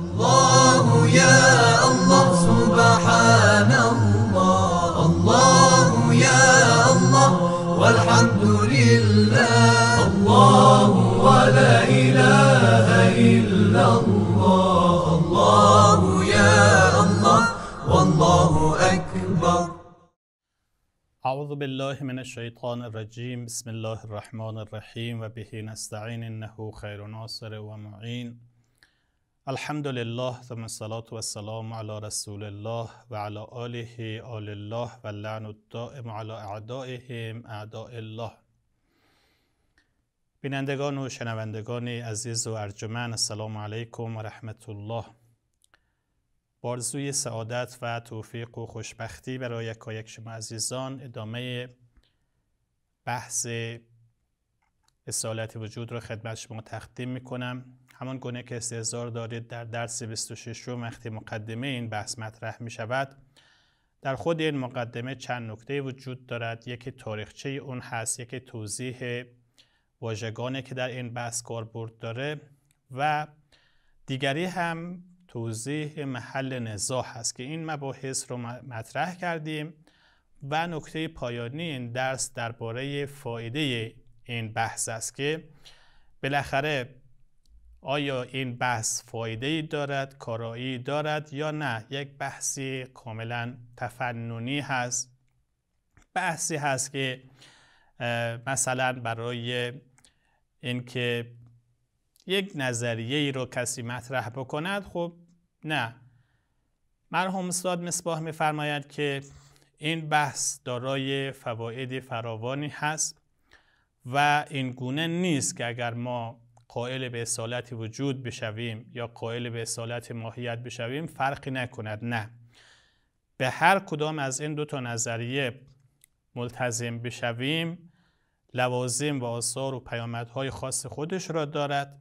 الله يا الله سبحان الله الله يا الله والحمد لله الله ولا إله إلا الله الله يا الله والله أكبر أعوذ بالله من الشيطان الرجيم بسم الله الرحمن الرحيم وبه نستعين إنه خير ناصر ومعين الحمد لله ثم الصلاة والسلام على رسول الله و آله آل الله و الدائم على اعدائهم اعداء الله بینندگان و شنوندگان عزیز و ارجمن، السلام علیکم و رحمت الله بارزوی سعادت و توفیق و خوشبختی برای یکایک شما عزیزان ادامه بحث اصالت وجود رو خدمت شما تقدیم میکنم همان گونه که استحضار دارید در درس 26 وقتی مقدمه این بحث مطرح می شود در خود این مقدمه چند نکته وجود دارد یکی تاریخچه اون هست یکی توضیح واژگانی که در این بحث کاربرد داره و دیگری هم توضیح محل نزاع هست که این مباحث رو مطرح کردیم و نکته پایانی این درس درباره فایده این بحث است که بالاخره آیا این بحث فایده ای دارد کارایی دارد یا نه یک بحثی کاملا تفننی هست بحثی هست که مثلا برای اینکه یک نظریه ای رو کسی مطرح بکند خب نه مرحوم استاد مصباح میفرماید که این بحث دارای فواید فراوانی هست و این گونه نیست که اگر ما قائل به اصالت وجود بشویم یا قائل به اصالت ماهیت بشویم فرقی نکند نه به هر کدام از این دو تا نظریه ملتزم بشویم لوازم و آثار و پیامدهای خاص خودش را دارد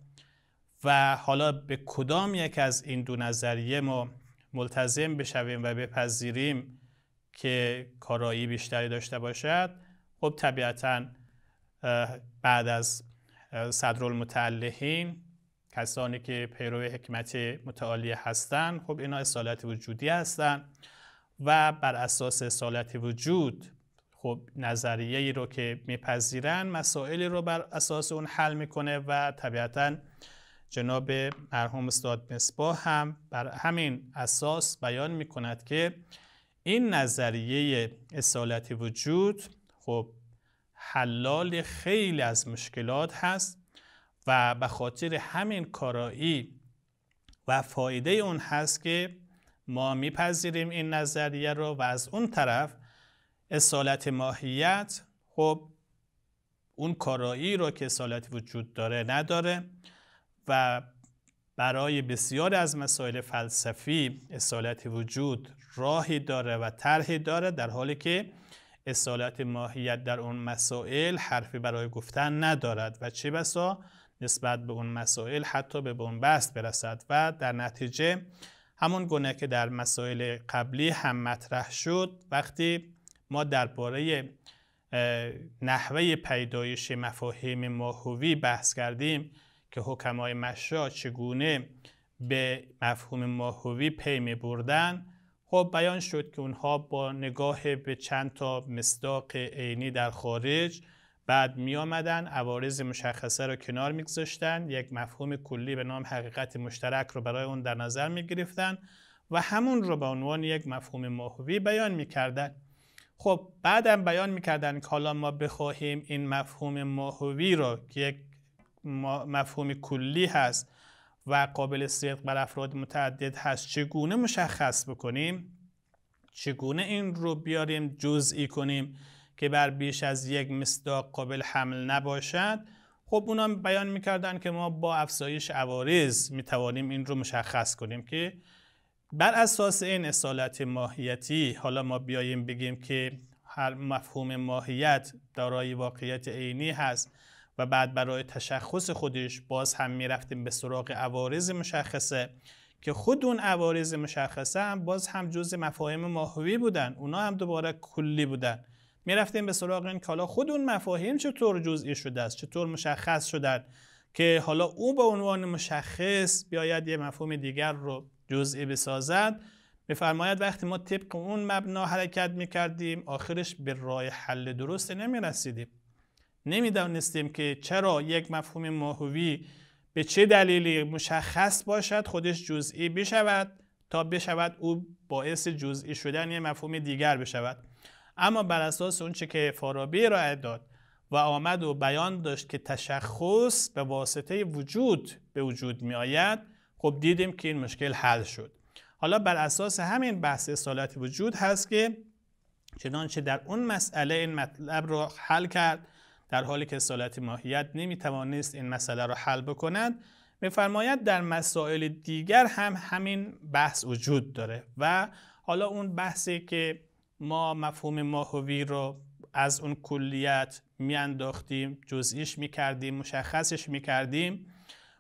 و حالا به کدام یک از این دو نظریه ما ملتزم بشویم و بپذیریم که کارایی بیشتری داشته باشد خب طبیعتاً بعد از المتعلهین کسانی که پیرو حکمت متعالی هستند خب اینا اصالت وجودی هستند و بر اساس اصالت وجود خب نظریه ای رو که میپذیرن مسائلی رو بر اساس اون حل میکنه و طبیعتا جناب مرحوم استاد مصباح هم بر همین اساس بیان میکند که این نظریه اصالت وجود خب حلال خیلی از مشکلات هست و به خاطر همین کارایی و فایده اون هست که ما میپذیریم این نظریه رو و از اون طرف اصالت ماهیت خب اون کارایی رو که اصالت وجود داره نداره و برای بسیار از مسائل فلسفی اصالت وجود راهی داره و طرحی داره در حالی که اصالت ماهیت در اون مسائل حرفی برای گفتن ندارد و چه بسا نسبت به اون مسائل حتی به بنبست برسد و در نتیجه همون گونه که در مسائل قبلی هم مطرح شد وقتی ما درباره نحوه پیدایش مفاهیم ماهوی بحث کردیم که حکمای مشا چگونه به مفهوم ماهوی پی می بردن خب بیان شد که اونها با نگاه به چند تا مصداق عینی در خارج بعد می آمدن عوارز مشخصه را کنار می یک مفهوم کلی به نام حقیقت مشترک را برای اون در نظر می گرفتن و همون رو به عنوان یک مفهوم ماهوی بیان می کردن. خب بعدم بیان کردن که حالا ما بخواهیم این مفهوم ماهوی را که یک مفهوم کلی هست و قابل صدق بر افراد متعدد هست چگونه مشخص بکنیم چگونه این رو بیاریم جزئی کنیم که بر بیش از یک مصداق قابل حمل نباشد خب اونا بیان میکردن که ما با افزایش عوارض میتوانیم این رو مشخص کنیم که بر اساس این اصالت ماهیتی حالا ما بیاییم بگیم که هر مفهوم ماهیت دارای واقعیت عینی هست و بعد برای تشخص خودش باز هم میرفتیم به سراغ عوارض مشخصه که خود اون عوارض مشخصه هم باز هم جز مفاهیم ماهوی بودن اونا هم دوباره کلی بودن میرفتیم به سراغ این کالا خود اون مفاهیم چطور جزئی شده است چطور مشخص شدن که حالا او به عنوان مشخص بیاید یه مفهوم دیگر رو جزئی بسازد میفرماید وقتی ما طبق اون مبنا حرکت کردیم آخرش به رای حل درست نمیرسیدیم نمیدانستیم که چرا یک مفهوم ماهوی به چه دلیلی مشخص باشد خودش جزئی بشود تا بشود او باعث جزئی شدن یک مفهوم دیگر بشود اما بر اساس اونچه که فارابی را داد و آمد و بیان داشت که تشخص به واسطه وجود به وجود می آید خب دیدیم که این مشکل حل شد حالا بر اساس همین بحث اصالت وجود هست که چنانچه در اون مسئله این مطلب را حل کرد در حالی که اصالت ماهیت نمیتوانست این مسئله را حل بکند میفرماید در مسائل دیگر هم همین بحث وجود داره و حالا اون بحثی که ما مفهوم ماهوی رو از اون کلیت میانداختیم جزئیش میکردیم مشخصش میکردیم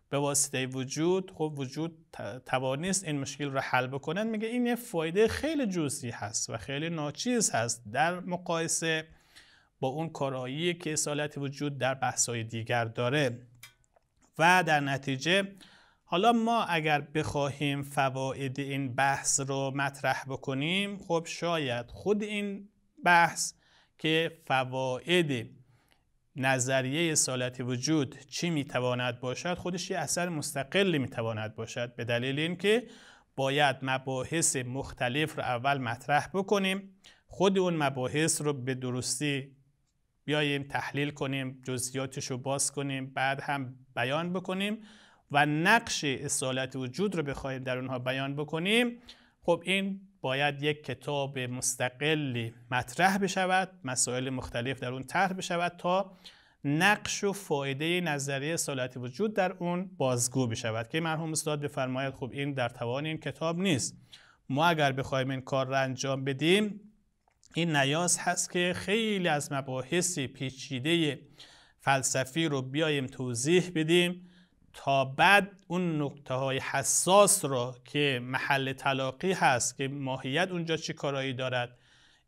به واسطه وجود خب وجود توانیست این مشکل را حل بکنند میگه این یه فایده خیلی جزئی هست و خیلی ناچیز هست در مقایسه با اون کارایی که اصالت وجود در بحث‌های دیگر داره و در نتیجه حالا ما اگر بخواهیم فواید این بحث رو مطرح بکنیم خب شاید خود این بحث که فواید نظریه اصالت وجود چی میتواند باشد خودش یه اثر مستقلی میتواند باشد به دلیل اینکه باید مباحث مختلف رو اول مطرح بکنیم خود اون مباحث رو به درستی بیاییم تحلیل کنیم جزئیاتش رو باز کنیم بعد هم بیان بکنیم و نقش اصالت وجود رو بخوایم در اونها بیان بکنیم خب این باید یک کتاب مستقلی مطرح بشود مسائل مختلف در اون طرح بشود تا نقش و فایده نظریه اصالت وجود در اون بازگو بشود که مرحوم استاد بفرماید خب این در توان این کتاب نیست ما اگر بخوایم این کار را انجام بدیم این نیاز هست که خیلی از مباحث پیچیده فلسفی رو بیایم توضیح بدیم تا بعد اون نقطه های حساس را که محل تلاقی هست که ماهیت اونجا چه کارایی دارد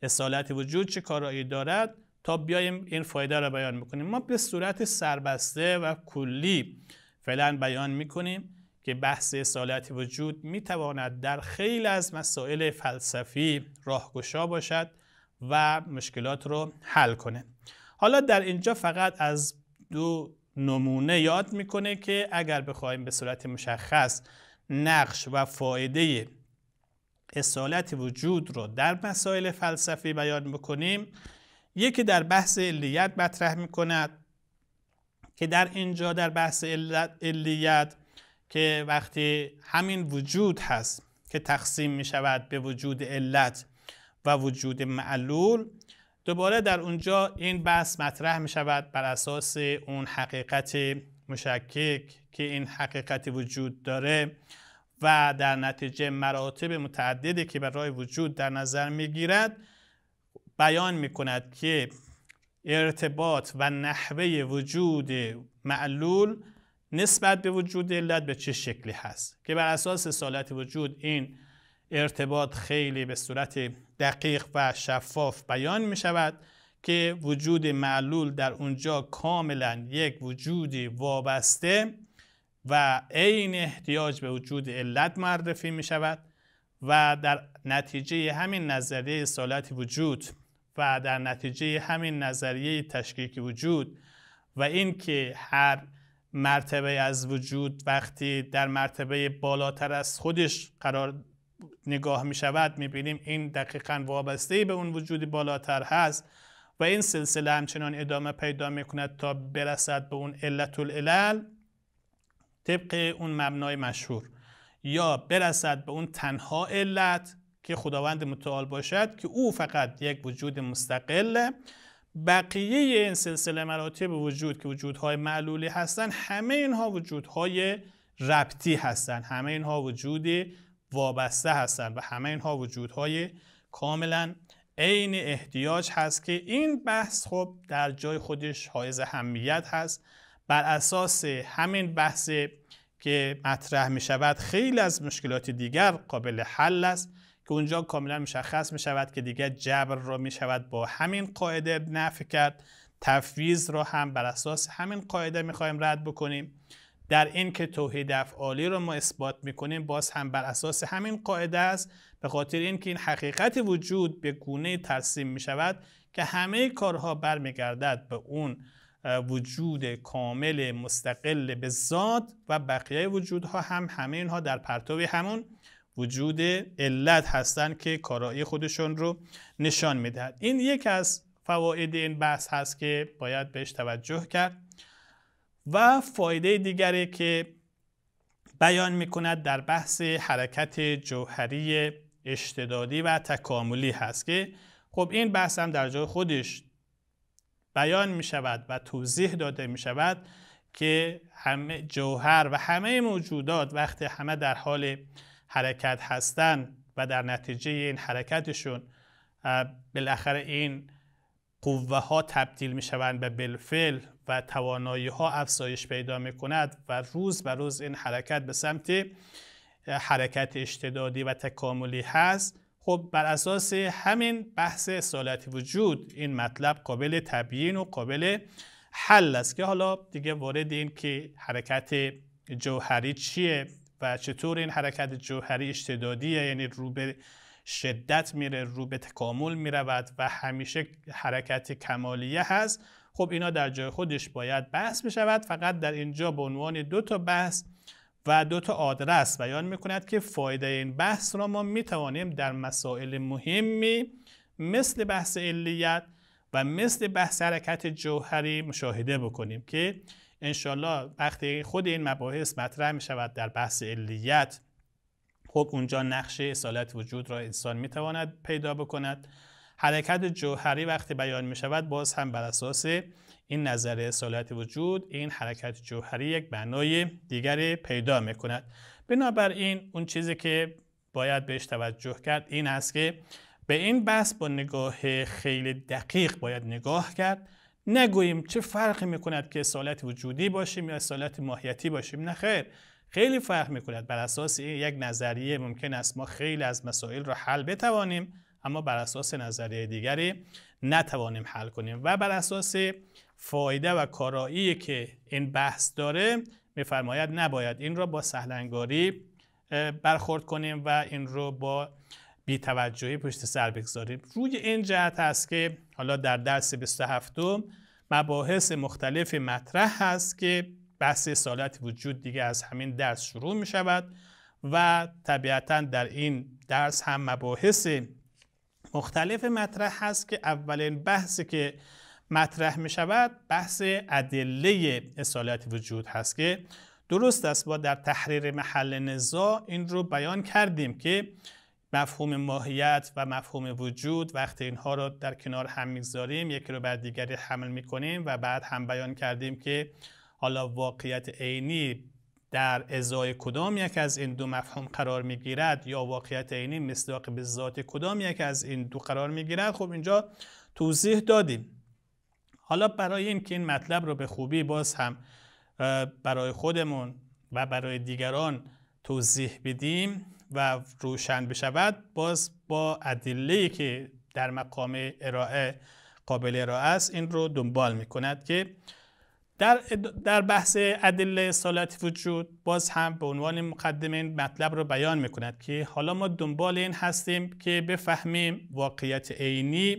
اصالت وجود چه کارایی دارد تا بیایم این فایده را بیان میکنیم ما به صورت سربسته و کلی فعلا بیان میکنیم که بحث اصالت وجود میتواند در خیلی از مسائل فلسفی راهگشا باشد و مشکلات رو حل کنه حالا در اینجا فقط از دو نمونه یاد میکنه که اگر بخوایم به صورت مشخص نقش و فایده اصالت وجود رو در مسائل فلسفی بیان بکنیم یکی در بحث علیت مطرح میکند که در اینجا در بحث علیت که وقتی همین وجود هست که تقسیم میشود به وجود علت و وجود معلول دوباره در اونجا این بحث مطرح می شود بر اساس اون حقیقت مشکک که این حقیقت وجود داره و در نتیجه مراتب متعددی که برای وجود در نظر می گیرد بیان می کند که ارتباط و نحوه وجود معلول نسبت به وجود علت به چه شکلی هست که بر اساس سالت وجود این ارتباط خیلی به صورت دقیق و شفاف بیان می شود که وجود معلول در اونجا کاملا یک وجودی وابسته و عین احتیاج به وجود علت معرفی می شود و در نتیجه همین نظریه سالت وجود و در نتیجه همین نظریه تشکیک وجود و اینکه هر مرتبه از وجود وقتی در مرتبه بالاتر از خودش قرار نگاه می شود می بینیم این دقیقا وابسته به اون وجودی بالاتر هست و این سلسله همچنان ادامه پیدا می کند تا برسد به اون علت العلل طبق اون مبنای مشهور یا برسد به اون تنها علت که خداوند متعال باشد که او فقط یک وجود مستقله بقیه این سلسله مراتب وجود که وجودهای معلولی هستند همه اینها وجودهای ربطی هستند همه اینها وجودی وابسته هستند و همه اینها وجودهای کاملا عین احتیاج هست که این بحث خب در جای خودش حائز اهمیت هست بر اساس همین بحث که مطرح می شود خیلی از مشکلات دیگر قابل حل است که اونجا کاملا مشخص می شود که دیگر جبر را می شود با همین قاعده نفع کرد تفویض را هم بر اساس همین قاعده می خواهیم رد بکنیم در این که توحید افعالی رو ما اثبات میکنیم باز هم بر اساس همین قاعده است به خاطر اینکه این حقیقت وجود به گونه ترسیم می که همه کارها برمیگردد به اون وجود کامل مستقل به ذات و بقیه وجودها هم همه اینها در پرتو همون وجود علت هستند که کارایی خودشون رو نشان میدهد این یکی از فواید این بحث هست که باید بهش توجه کرد و فایده دیگری که بیان می کند در بحث حرکت جوهری اشتدادی و تکاملی هست که خب این بحث هم در جای خودش بیان می شود و توضیح داده می شود که همه جوهر و همه موجودات وقتی همه در حال حرکت هستند و در نتیجه این حرکتشون بالاخره این قوه ها تبدیل می شوند به بلفل و توانایی ها افزایش پیدا می کند و روز به روز این حرکت به سمت حرکت اشتدادی و تکاملی هست خب بر اساس همین بحث اصالتی وجود این مطلب قابل تبیین و قابل حل است که حالا دیگه وارد این که حرکت جوهری چیه و چطور این حرکت جوهری اشتدادیه یعنی روبه شدت میره رو به تکامل میرود و همیشه حرکت کمالیه هست خب اینا در جای خودش باید بحث بشود فقط در اینجا به عنوان دو تا بحث و دو تا آدرس بیان میکند که فایده این بحث را ما میتوانیم در مسائل مهمی مثل بحث علیت و مثل بحث حرکت جوهری مشاهده بکنیم که انشالله وقتی خود این مباحث مطرح می در بحث علیت خب اونجا نقش اصالت وجود را انسان میتواند پیدا بکند حرکت جوهری وقتی بیان می شود باز هم بر اساس این نظر اصالت وجود این حرکت جوهری یک بنای دیگری پیدا می کند بنابراین اون چیزی که باید بهش توجه کرد این است که به این بحث با نگاه خیلی دقیق باید نگاه کرد نگوییم چه فرقی می کند که اصالت وجودی باشیم یا اصالت ماهیتی باشیم نه خیر خیلی فرق میکند بر اساس یک نظریه ممکن است ما خیلی از مسائل را حل بتوانیم اما بر اساس نظریه دیگری نتوانیم حل کنیم و بر اساس فایده و کارایی که این بحث داره میفرماید نباید این را با سهلنگاری برخورد کنیم و این رو با بیتوجهی پشت سر بگذاریم روی این جهت است که حالا در درس 27 مباحث مختلف مطرح هست که بحث اصالت وجود دیگه از همین درس شروع می شود و طبیعتا در این درس هم مباحث مختلف مطرح هست که اولین بحثی که مطرح می شود بحث ادله اصالت وجود هست که درست است با در تحریر محل نزا این رو بیان کردیم که مفهوم ماهیت و مفهوم وجود وقتی اینها رو در کنار هم میگذاریم یکی رو بر دیگری حمل کنیم و بعد هم بیان کردیم که حالا واقعیت عینی در ازای کدام یک از این دو مفهوم قرار می گیرد یا واقعیت عینی مصداق به ذات کدام یک از این دو قرار می گیرد خب اینجا توضیح دادیم حالا برای اینکه این مطلب رو به خوبی باز هم برای خودمون و برای دیگران توضیح بدیم و روشن بشود باز با ادله که در مقام ارائه قابل ارائه است این رو دنبال می کند که در, در بحث ادله سالاتی وجود باز هم به عنوان مقدمه این مطلب رو بیان میکند که حالا ما دنبال این هستیم که بفهمیم واقعیت عینی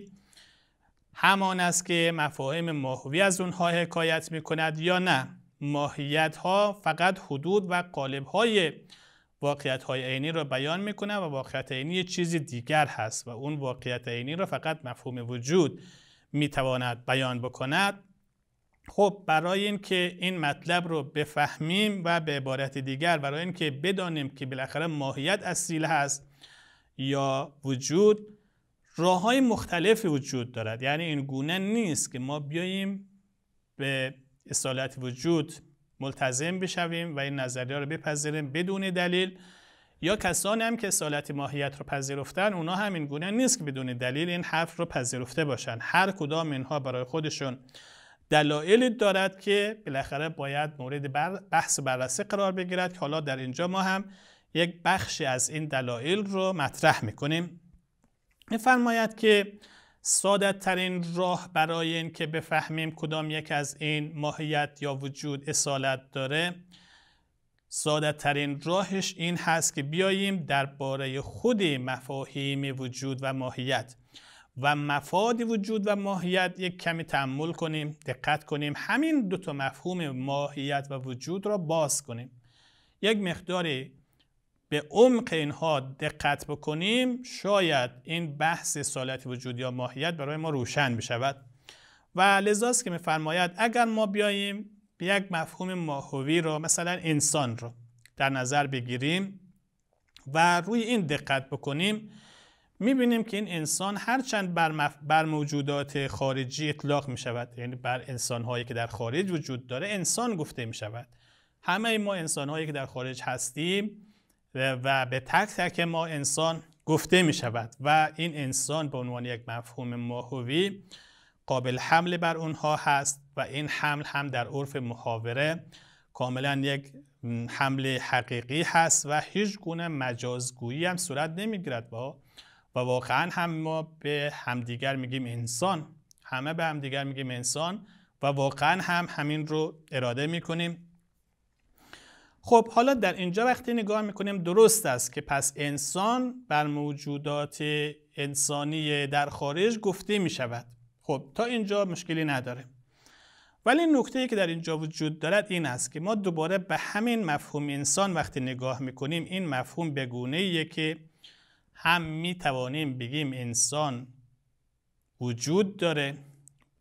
همان است که مفاهیم ماهوی از اونها حکایت میکند یا نه ماهیت ها فقط حدود و قالب های واقعیت های عینی را بیان میکنه و واقعیت عینی چیزی دیگر هست و اون واقعیت عینی را فقط مفهوم وجود میتواند بیان بکند خب برای اینکه این مطلب رو بفهمیم و به عبارت دیگر برای اینکه بدانیم که بالاخره ماهیت اصیل هست یا وجود راه های مختلفی وجود دارد یعنی این گونه نیست که ما بیاییم به اصالت وجود ملتزم بشویم و این نظریه رو بپذیریم بدون دلیل یا کسانی هم که اصالت ماهیت رو پذیرفتن اونا هم این گونه نیست که بدون دلیل این حرف رو پذیرفته باشن هر کدام اینها برای خودشون دلایلی دارد که بالاخره باید مورد بحث بررسی قرار بگیرد که حالا در اینجا ما هم یک بخشی از این دلایل رو مطرح میکنیم میفرماید که ساده ترین راه برای این که بفهمیم کدام یک از این ماهیت یا وجود اصالت داره ساده ترین راهش این هست که بیاییم درباره خود مفاهیم وجود و ماهیت و مفاد وجود و ماهیت یک کمی تحمل کنیم دقت کنیم همین دو تا مفهوم ماهیت و وجود را باز کنیم یک مقداری به عمق اینها دقت بکنیم شاید این بحث سالت وجود یا ماهیت برای ما روشن بشود و لذاست که میفرماید اگر ما بیاییم به یک مفهوم ماهوی را مثلا انسان را در نظر بگیریم و روی این دقت بکنیم میبینیم که این انسان هرچند بر, بر موجودات خارجی اطلاق میشود یعنی بر انسانهایی که در خارج وجود داره انسان گفته میشود همه ما انسانهایی که در خارج هستیم و به تک تک ما انسان گفته می شود و این انسان به عنوان یک مفهوم ماهوی قابل حمل بر اونها هست و این حمل هم در عرف محاوره کاملا یک حمل حقیقی هست و هیچ گونه مجازگویی هم صورت نمیگیرد با و واقعا هم ما به همدیگر میگیم انسان همه به همدیگر میگیم انسان و واقعا هم همین رو اراده میکنیم خب حالا در اینجا وقتی نگاه میکنیم درست است که پس انسان بر موجودات انسانی در خارج گفته میشود خب تا اینجا مشکلی نداره ولی نکته که در اینجا وجود دارد این است که ما دوباره به همین مفهوم انسان وقتی نگاه میکنیم این مفهوم بگونه ایه که هم می توانیم بگیم انسان وجود داره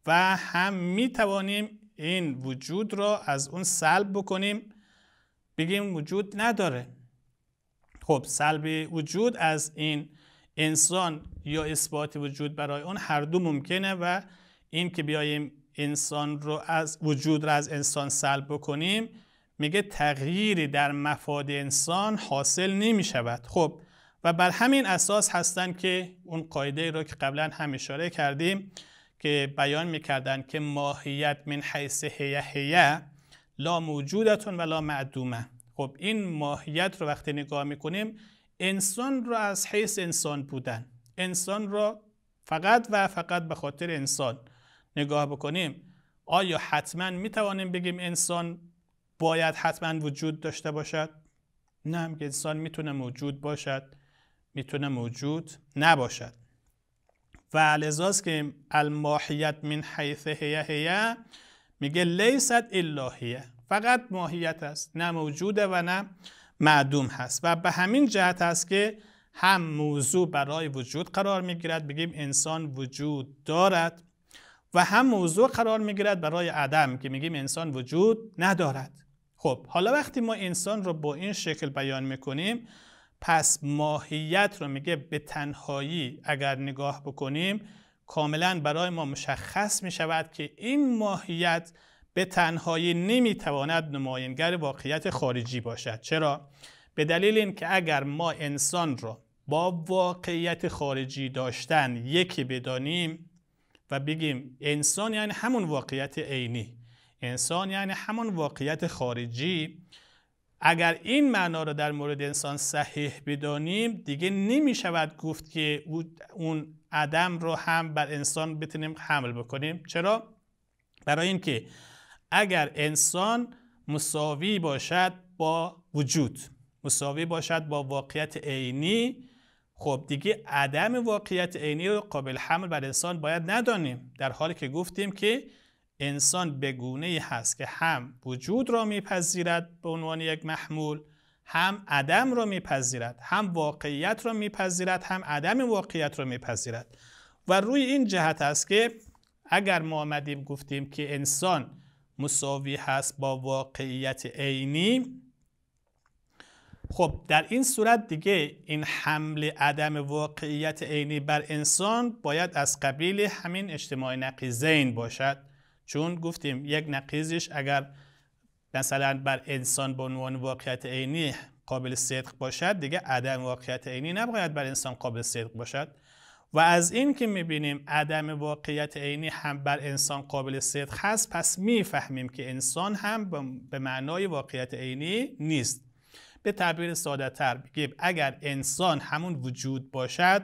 و هم می توانیم این وجود را از اون سلب بکنیم بگیم وجود نداره خب سلب وجود از این انسان یا اثبات وجود برای اون هر دو ممکنه و این که بیاییم انسان رو از وجود را از انسان سلب بکنیم میگه تغییری در مفاد انسان حاصل نمی شود خب و بر همین اساس هستند که اون قاعده رو که قبلا هم اشاره کردیم که بیان میکردن که ماهیت من حیث هیه هیه لا موجودتون و لا معدومه خب این ماهیت رو وقتی نگاه میکنیم انسان رو از حیث انسان بودن انسان رو فقط و فقط به خاطر انسان نگاه بکنیم آیا حتما میتوانیم بگیم انسان باید حتما وجود داشته باشد؟ نه انسان میتونه موجود باشد میتونه موجود نباشد و لذاست که الماهیت من حیث هیه هیه میگه لیست اللهیه فقط ماهیت است نه موجوده و نه معدوم هست و به همین جهت است که هم موضوع برای وجود قرار میگیرد بگیم انسان وجود دارد و هم موضوع قرار میگیرد برای عدم که میگیم انسان وجود ندارد خب حالا وقتی ما انسان رو با این شکل بیان میکنیم پس ماهیت رو میگه به تنهایی اگر نگاه بکنیم کاملا برای ما مشخص می شود که این ماهیت به تنهایی نمیتواند نماینگر واقعیت خارجی باشد چرا به دلیل اینکه اگر ما انسان را با واقعیت خارجی داشتن یکی بدانیم و بگیم انسان یعنی همون واقعیت عینی انسان یعنی همون واقعیت خارجی اگر این معنا را در مورد انسان صحیح بدانیم دیگه نمی شود گفت که اون عدم رو هم بر انسان بتونیم حمل بکنیم چرا؟ برای اینکه اگر انسان مساوی باشد با وجود مساوی باشد با واقعیت عینی خب دیگه عدم واقعیت عینی رو قابل حمل بر انسان باید ندانیم در حالی که گفتیم که انسان به گونه ای هست که هم وجود را میپذیرد به عنوان یک محمول هم عدم را میپذیرد هم واقعیت را میپذیرد هم عدم واقعیت را میپذیرد و روی این جهت است که اگر ما آمدیم گفتیم که انسان مساوی هست با واقعیت عینی خب در این صورت دیگه این حمل عدم واقعیت عینی بر انسان باید از قبیل همین اجتماع نقیزین باشد چون گفتیم یک نقیزش اگر مثلا بر انسان به عنوان واقعیت عینی قابل صدق باشد دیگه عدم واقعیت عینی نباید بر انسان قابل صدق باشد و از این که میبینیم عدم واقعیت عینی هم بر انسان قابل صدق هست پس میفهمیم که انسان هم به معنای واقعیت عینی نیست به تعبیر ساده تر بگیم اگر انسان همون وجود باشد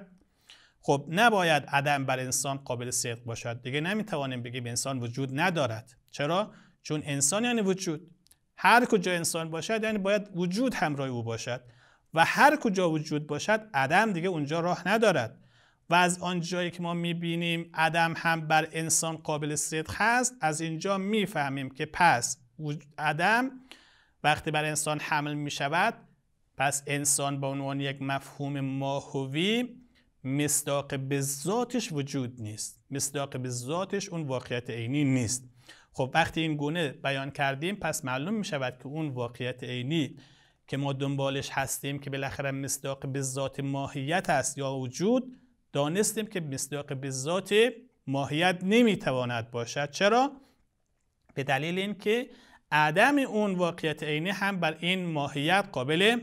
خب نباید عدم بر انسان قابل صدق باشد دیگه نمیتوانیم بگیم انسان وجود ندارد چرا چون انسان یعنی وجود هر کجا انسان باشد یعنی باید وجود همراه او باشد و هر کجا وجود باشد عدم دیگه اونجا راه ندارد و از آنجایی که ما میبینیم عدم هم بر انسان قابل صدق هست از اینجا میفهمیم که پس عدم وقتی بر انسان حمل میشود پس انسان به عنوان یک مفهوم ماهوی مصداق به ذاتش وجود نیست مصداق به ذاتش اون واقعیت عینی نیست خب وقتی این گونه بیان کردیم پس معلوم می شود که اون واقعیت عینی که ما دنبالش هستیم که بالاخره مصداق به ذات ماهیت است یا وجود دانستیم که مصداق به ذات ماهیت نمیتواند باشد چرا به دلیل اینکه عدم اون واقعیت عینی هم بر این ماهیت قابل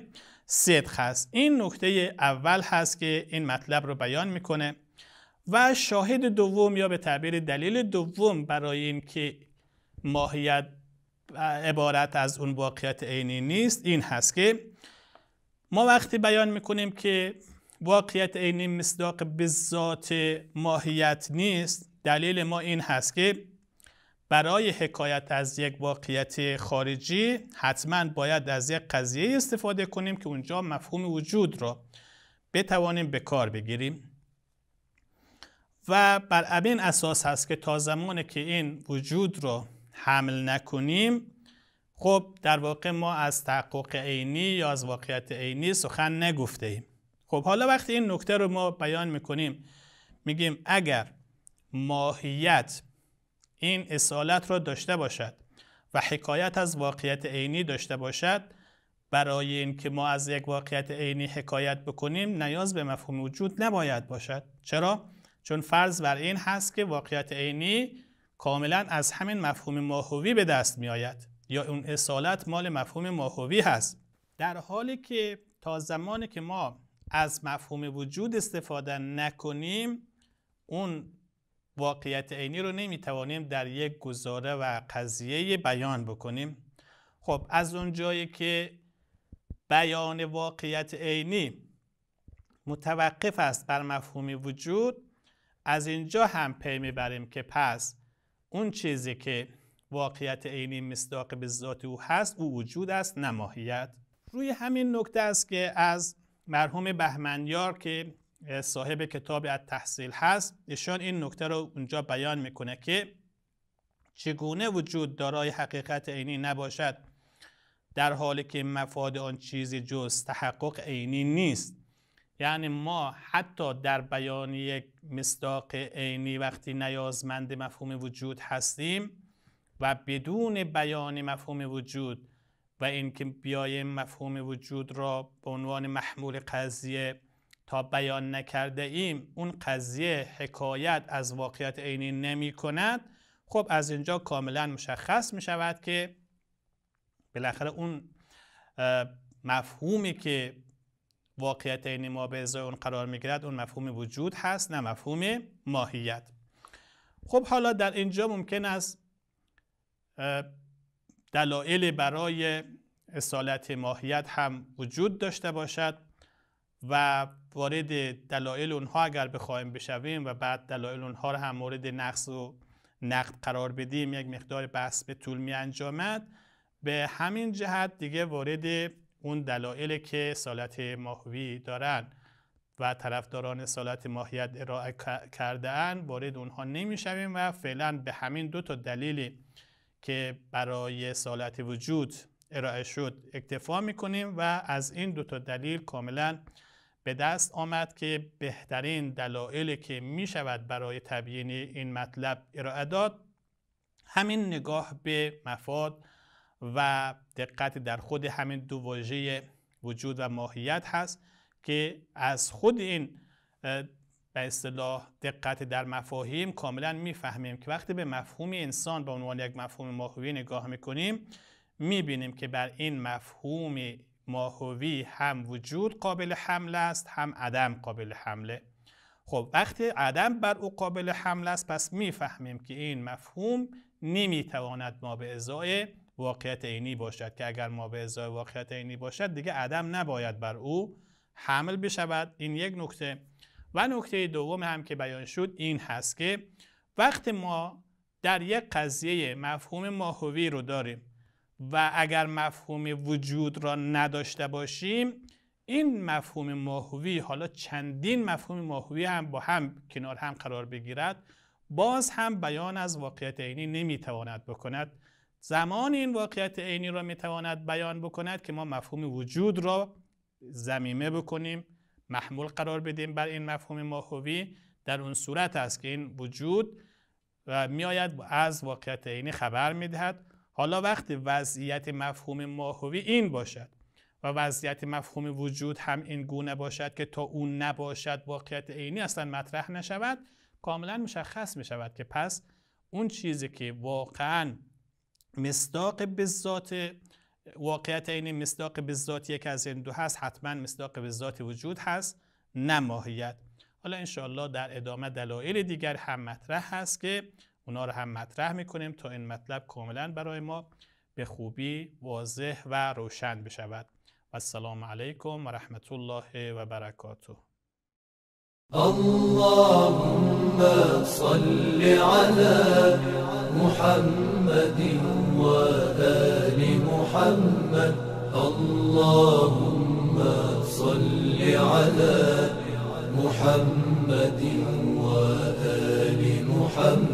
صدق هست این نکته اول هست که این مطلب رو بیان میکنه و شاهد دوم یا به تعبیر دلیل دوم برای اینکه ماهیت عبارت از اون واقعیت عینی نیست این هست که ما وقتی بیان میکنیم که واقعیت عینی مصداق به ذات ماهیت نیست دلیل ما این هست که برای حکایت از یک واقعیت خارجی حتما باید از یک قضیه استفاده کنیم که اونجا مفهوم وجود را بتوانیم به کار بگیریم و بر این اساس هست که تا زمانی که این وجود را حمل نکنیم خب در واقع ما از تحقق عینی یا از واقعیت عینی سخن نگفته ایم خب حالا وقتی این نکته رو ما بیان میکنیم میگیم اگر ماهیت این اصالت را داشته باشد و حکایت از واقعیت عینی داشته باشد برای اینکه ما از یک واقعیت عینی حکایت بکنیم نیاز به مفهوم وجود نباید باشد چرا چون فرض بر این هست که واقعیت عینی کاملا از همین مفهوم ماهوی به دست می آید یا اون اصالت مال مفهوم ماهوی هست در حالی که تا زمانی که ما از مفهوم وجود استفاده نکنیم اون واقعیت عینی رو نمیتوانیم در یک گزاره و قضیه بیان بکنیم خب از جایی که بیان واقعیت عینی متوقف است بر مفهوم وجود از اینجا هم پی میبریم که پس اون چیزی که واقعیت عینی مصداق به ذات او هست او وجود است نه ماهیت روی همین نکته است که از مرحوم بهمنیار که صاحب کتاب از تحصیل هست ایشان این نکته رو اونجا بیان میکنه که چگونه وجود دارای حقیقت عینی نباشد در حالی که مفاد آن چیزی جز تحقق عینی نیست یعنی ما حتی در بیان یک مصداق عینی وقتی نیازمند مفهوم وجود هستیم و بدون بیان مفهوم وجود و اینکه بیایم مفهوم وجود را به عنوان محمول قضیه تا بیان نکرده ایم اون قضیه حکایت از واقعیت عینی نمی کند خب از اینجا کاملا مشخص می شود که بالاخره اون مفهومی که واقعیت عینی ما به ازای اون قرار می گیرد اون مفهوم وجود هست نه مفهوم ماهیت خب حالا در اینجا ممکن است دلایل برای اصالت ماهیت هم وجود داشته باشد و وارد دلایل اونها اگر بخوایم بشویم و بعد دلایل اونها رو هم مورد نقص و نقد قرار بدیم یک مقدار بحث به طول می انجامد به همین جهت دیگه وارد اون دلایل که سالت ماهوی دارن و طرفداران سالت ماهیت ارائه کرده وارد اونها نمیشویم و فعلا به همین دو تا دلیلی که برای سالت وجود ارائه شد اکتفا میکنیم و از این دو تا دلیل کاملا به دست آمد که بهترین دلایلی که می شود برای تبیین این مطلب ارائه داد همین نگاه به مفاد و دقت در خود همین دو واژه وجود و ماهیت هست که از خود این به اصطلاح دقت در مفاهیم کاملا میفهمیم که وقتی به مفهوم انسان به عنوان یک مفهوم ماهوی نگاه میکنیم میبینیم که بر این مفهوم ماهوی هم وجود قابل حمل است هم عدم قابل حمله خب وقتی عدم بر او قابل حمل است پس میفهمیم که این مفهوم نمیتواند ما به ازای واقعیت عینی باشد که اگر ما به ازای واقعیت عینی باشد دیگه عدم نباید بر او حمل بشود این یک نکته و نکته دوم هم که بیان شد این هست که وقتی ما در یک قضیه مفهوم ماهوی رو داریم و اگر مفهوم وجود را نداشته باشیم این مفهوم ماهوی حالا چندین مفهوم ماهوی هم با هم کنار هم قرار بگیرد باز هم بیان از واقعیت عینی نمیتواند بکند زمان این واقعیت عینی را میتواند بیان بکند که ما مفهوم وجود را زمیمه بکنیم محمول قرار بدیم بر این مفهوم ماهوی در اون صورت است که این وجود و میآید از واقعیت عینی خبر میدهد حالا وقتی وضعیت مفهوم ماهوی این باشد و وضعیت مفهوم وجود هم این گونه باشد که تا اون نباشد واقعیت عینی اصلا مطرح نشود کاملا مشخص می شود که پس اون چیزی که واقعا مصداق به واقعیت عینی مصداق به ذات یک از این دو هست حتما مصداق به وجود هست نه حالا انشاءالله در ادامه دلایل دیگر هم مطرح هست که اونا رو هم مطرح میکنیم تا این مطلب کاملا برای ما به خوبی واضح و روشن بشود و السلام علیکم و رحمت الله و برکاته اللهم صل على محمد و آل محمد اللهم صل على محمد و آل محمد